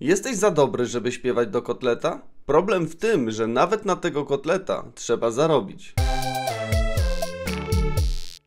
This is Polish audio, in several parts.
Jesteś za dobry, żeby śpiewać do kotleta? Problem w tym, że nawet na tego kotleta trzeba zarobić.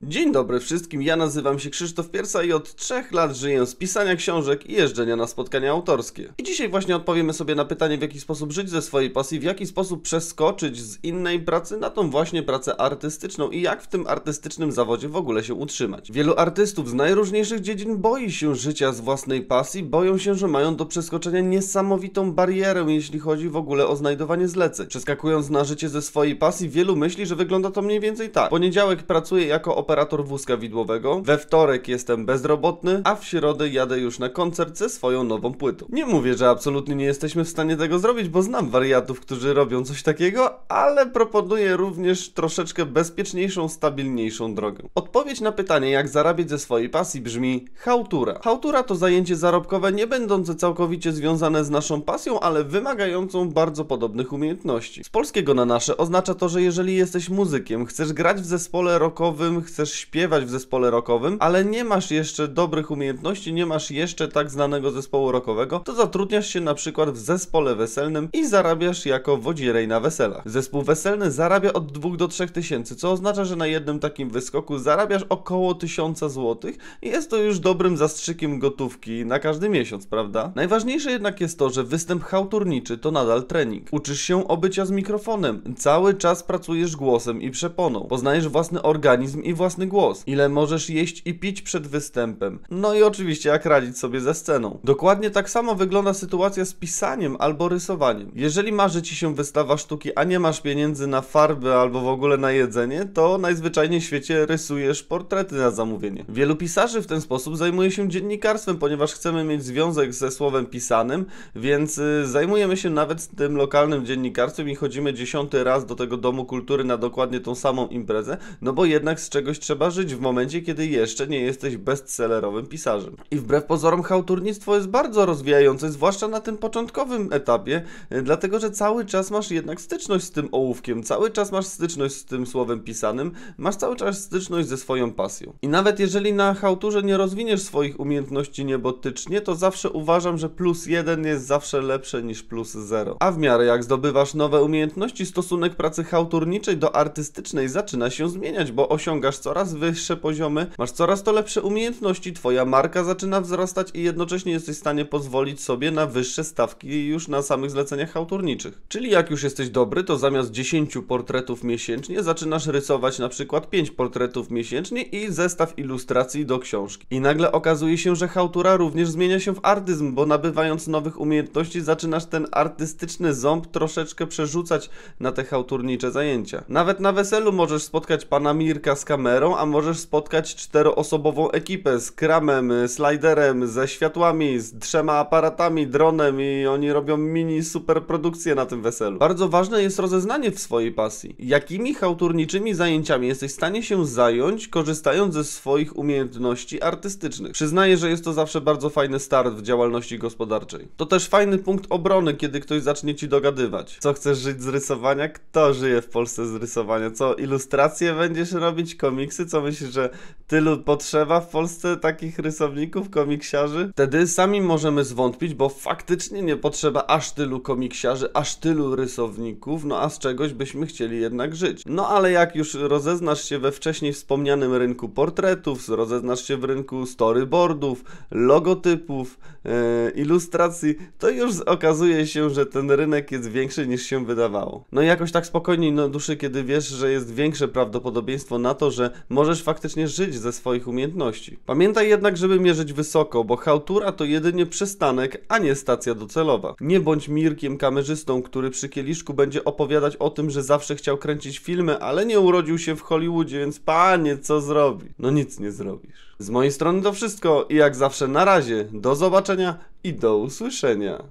Dzień dobry wszystkim, ja nazywam się Krzysztof Piersa i od trzech lat żyję z pisania książek i jeżdżenia na spotkania autorskie. I dzisiaj właśnie odpowiemy sobie na pytanie, w jaki sposób żyć ze swojej pasji, w jaki sposób przeskoczyć z innej pracy na tą właśnie pracę artystyczną i jak w tym artystycznym zawodzie w ogóle się utrzymać. Wielu artystów z najróżniejszych dziedzin boi się życia z własnej pasji, boją się, że mają do przeskoczenia niesamowitą barierę, jeśli chodzi w ogóle o znajdowanie zleceń. Przeskakując na życie ze swojej pasji, wielu myśli, że wygląda to mniej więcej tak. poniedziałek pracuję jako operator operator wózka widłowego, we wtorek jestem bezrobotny, a w środę jadę już na koncert ze swoją nową płytą. Nie mówię, że absolutnie nie jesteśmy w stanie tego zrobić, bo znam wariatów, którzy robią coś takiego, ale proponuję również troszeczkę bezpieczniejszą, stabilniejszą drogę. Odpowiedź na pytanie, jak zarabiać ze swojej pasji brzmi hałtura. Hałtura to zajęcie zarobkowe nie będące całkowicie związane z naszą pasją, ale wymagającą bardzo podobnych umiejętności. Z polskiego na nasze oznacza to, że jeżeli jesteś muzykiem, chcesz grać w zespole rockowym, chcesz chcesz śpiewać w zespole rockowym, ale nie masz jeszcze dobrych umiejętności, nie masz jeszcze tak znanego zespołu rockowego, to zatrudniasz się na przykład w zespole weselnym i zarabiasz jako wodzirej na weselach. Zespół weselny zarabia od 2 do 3 tysięcy, co oznacza, że na jednym takim wyskoku zarabiasz około 1000 zł i jest to już dobrym zastrzykiem gotówki na każdy miesiąc, prawda? Najważniejsze jednak jest to, że występ chałturniczy to nadal trening. Uczysz się obycia z mikrofonem, cały czas pracujesz głosem i przeponą, poznajesz własny organizm i własny własny głos, ile możesz jeść i pić przed występem, no i oczywiście jak radzić sobie ze sceną. Dokładnie tak samo wygląda sytuacja z pisaniem albo rysowaniem. Jeżeli marzy ci się wystawa sztuki, a nie masz pieniędzy na farby albo w ogóle na jedzenie, to najzwyczajniej w świecie rysujesz portrety na zamówienie. Wielu pisarzy w ten sposób zajmuje się dziennikarstwem, ponieważ chcemy mieć związek ze słowem pisanym, więc y, zajmujemy się nawet tym lokalnym dziennikarstwem i chodzimy dziesiąty raz do tego domu kultury na dokładnie tą samą imprezę, no bo jednak z czegoś trzeba żyć w momencie, kiedy jeszcze nie jesteś bestsellerowym pisarzem. I wbrew pozorom chałturnictwo jest bardzo rozwijające, zwłaszcza na tym początkowym etapie, e, dlatego że cały czas masz jednak styczność z tym ołówkiem, cały czas masz styczność z tym słowem pisanym, masz cały czas styczność ze swoją pasją. I nawet jeżeli na hałturze nie rozwiniesz swoich umiejętności niebotycznie, to zawsze uważam, że plus jeden jest zawsze lepsze niż plus zero. A w miarę jak zdobywasz nowe umiejętności, stosunek pracy chałturniczej do artystycznej zaczyna się zmieniać, bo osiągasz coraz coraz wyższe poziomy, masz coraz to lepsze umiejętności, twoja marka zaczyna wzrastać i jednocześnie jesteś w stanie pozwolić sobie na wyższe stawki już na samych zleceniach autorniczych. Czyli jak już jesteś dobry, to zamiast 10 portretów miesięcznie zaczynasz rysować na przykład 5 portretów miesięcznie i zestaw ilustracji do książki. I nagle okazuje się, że hałtura również zmienia się w artyzm, bo nabywając nowych umiejętności zaczynasz ten artystyczny ząb troszeczkę przerzucać na te hałturnicze zajęcia. Nawet na weselu możesz spotkać pana Mirka z kamerą, kamerą, a możesz spotkać czteroosobową ekipę z kramem, sliderem, ze światłami, z trzema aparatami, dronem i oni robią mini superprodukcję na tym weselu. Bardzo ważne jest rozeznanie w swojej pasji. Jakimi chałturniczymi zajęciami jesteś w stanie się zająć, korzystając ze swoich umiejętności artystycznych? Przyznaję, że jest to zawsze bardzo fajny start w działalności gospodarczej. To też fajny punkt obrony, kiedy ktoś zacznie ci dogadywać. Co chcesz żyć z rysowania? Kto żyje w Polsce z rysowania? Co, ilustracje będziesz robić? Komiks? komiksy, co myślisz, że tylu potrzeba w Polsce takich rysowników, komiksiarzy? Wtedy sami możemy zwątpić, bo faktycznie nie potrzeba aż tylu komiksiarzy, aż tylu rysowników, no a z czegoś byśmy chcieli jednak żyć. No ale jak już rozeznasz się we wcześniej wspomnianym rynku portretów, rozeznasz się w rynku storyboardów, logotypów, yy, ilustracji, to już okazuje się, że ten rynek jest większy niż się wydawało. No i jakoś tak spokojniej na duszy, kiedy wiesz, że jest większe prawdopodobieństwo na to, że możesz faktycznie żyć ze swoich umiejętności. Pamiętaj jednak, żeby mierzyć wysoko, bo chałtura to jedynie przystanek, a nie stacja docelowa. Nie bądź Mirkiem kamerzystą, który przy kieliszku będzie opowiadać o tym, że zawsze chciał kręcić filmy, ale nie urodził się w Hollywoodzie, więc panie, co zrobi? No nic nie zrobisz. Z mojej strony to wszystko i jak zawsze na razie, do zobaczenia i do usłyszenia.